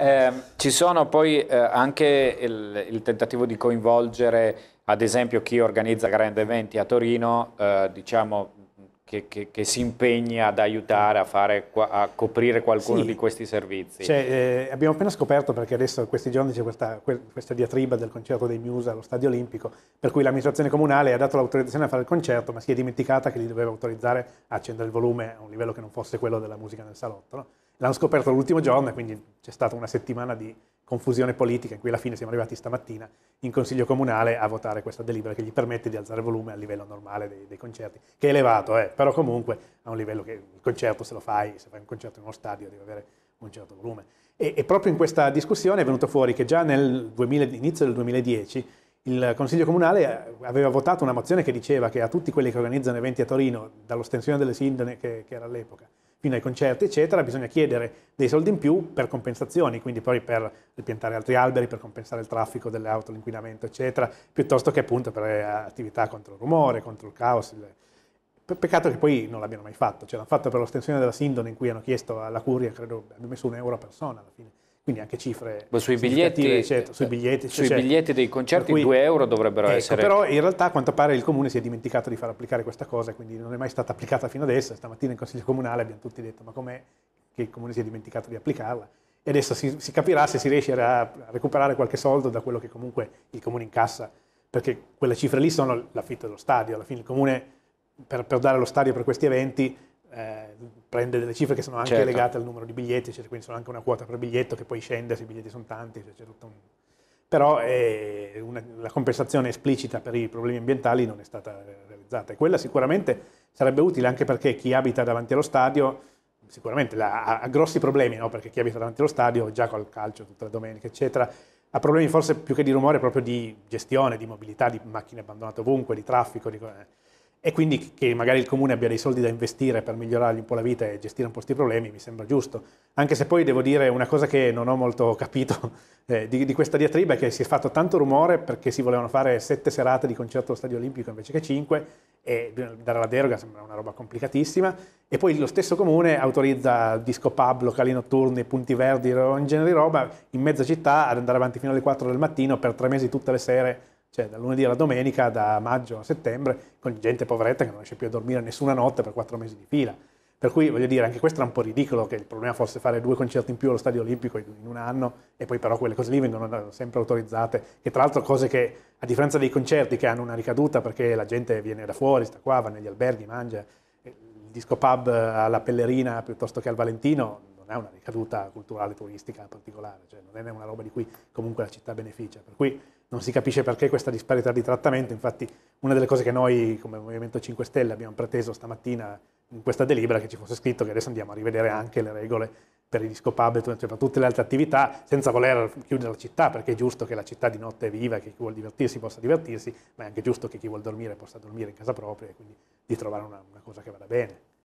Eh, ci sono poi eh, anche il, il, tentativo di coinvolgere, ad esempio, chi organizza grandi eventi a Torino, eh, diciamo, che, che, che, si impegna ad aiutare a, fare, a coprire qualcuno sì. di questi servizi. Cioè, eh, abbiamo appena scoperto, perché adesso questi giorni c'è questa, questa, diatriba del concerto dei Muse allo Stadio Olimpico, per cui l'amministrazione comunale ha dato l'autorizzazione a fare il concerto, ma si è dimenticata che li doveva autorizzare a accendere il volume a un livello che non fosse quello della musica nel salotto. No? l'hanno scoperto l'ultimo giorno e quindi c'è stata una settimana di confusione politica in cui alla fine siamo arrivati stamattina in Consiglio Comunale a votare questa delibera che gli permette di alzare il volume a livello normale dei, dei concerti, che è elevato, eh, però comunque a un livello che il concerto se lo fai, se fai un concerto in uno stadio devi avere un certo volume. E, e proprio in questa discussione è venuto fuori che già nell'inizio del 2010 il Consiglio Comunale eh, aveva votato una mozione che diceva che a tutti quelli che organizzano eventi a Torino, dall'ostensione delle sindone che, che era all'epoca, fino ai concerti, eccetera, bisogna chiedere dei soldi in più per compensazioni, quindi poi per piantare altri alberi, per compensare il traffico delle auto, l'inquinamento, eccetera, piuttosto che appunto per eh, attività contro il rumore, contro il caos. Peccato che poi non l'abbiano mai fatto, cioè l'hanno fatto per l'ostensione della Sindone in cui hanno chiesto alla Curia, credo, abbiamo messo un euro a persona alla fine quindi anche cifre Beh, sui biglietti, eccetera, sui eh, biglietti, cioè, sui cioè, biglietti dei concerti cui, 2 euro dovrebbero ecco, essere. Però in realtà a quanto pare il comune si è dimenticato di far applicare questa cosa, quindi non è mai stata applicata fino adesso. Stamattina in consiglio comunale abbiamo tutti detto ma com'è che il comune si è dimenticato di applicarla? E adesso si, si capirà se si riesce a recuperare qualche soldo da quello che comunque il comune incassa, perché quelle cifre lì sono l'affitto dello stadio, alla fine il comune per, per dare lo stadio per questi eventi eh, prende delle cifre che sono anche certo. legate al numero di biglietti, cioè, quindi sono anche una quota per biglietto che poi scende se i biglietti sono tanti, cioè, un... però eh, una, la compensazione esplicita per i problemi ambientali non è stata realizzata e quella sicuramente sarebbe utile anche perché chi abita davanti allo stadio sicuramente la, ha, ha, grossi problemi, no? perché chi abita davanti allo stadio, già col calcio tutta la domenica, eccetera, ha problemi forse più che di rumore proprio di gestione, di mobilità, di macchine abbandonate ovunque, di traffico. Di... Eh e quindi che magari il comune abbia dei soldi da investire per migliorargli un po' la vita e gestire un po' questi problemi mi sembra giusto. Anche se poi devo dire una cosa che non ho molto capito eh, di, di, questa diatriba è che si è fatto tanto rumore perché si volevano fare sette serate di concerto allo Stadio Olimpico invece che cinque e eh, dare la deroga sembra una roba complicatissima e poi lo stesso comune autorizza disco pub, locali notturni, punti verdi, un genere di roba in mezza città ad andare avanti fino alle 4 del mattino per tre mesi tutte le sere cioè da lunedì alla domenica, da maggio a settembre, con gente poveretta che non riesce più a dormire nessuna notte per quattro mesi di fila. Per cui voglio dire, anche questo era un po' ridicolo che il problema fosse fare due concerti in più allo Stadio Olimpico in un anno e poi però quelle cose lì vengono eh, sempre autorizzate, che tra l'altro cose che a differenza dei concerti che hanno una ricaduta perché la gente viene da fuori, sta qua, va negli alberghi, mangia, eh, il disco pub alla Pellerina piuttosto che al Valentino non ha una ricaduta culturale turistica particolare, cioè non è una roba di cui comunque la città beneficia, per cui non si capisce perché questa disparità di trattamento, infatti una delle cose che noi come Movimento 5 Stelle abbiamo preteso stamattina in questa delibera che ci fosse scritto che adesso andiamo a rivedere anche le regole per i discopab, cioè per tutte le altre attività, senza voler chiudere la città, perché è giusto che la città di notte è viva, che chi vuole divertirsi possa divertirsi, ma è anche giusto che chi vuole dormire possa dormire in casa propria, e quindi di trovare una, una cosa che vada bene.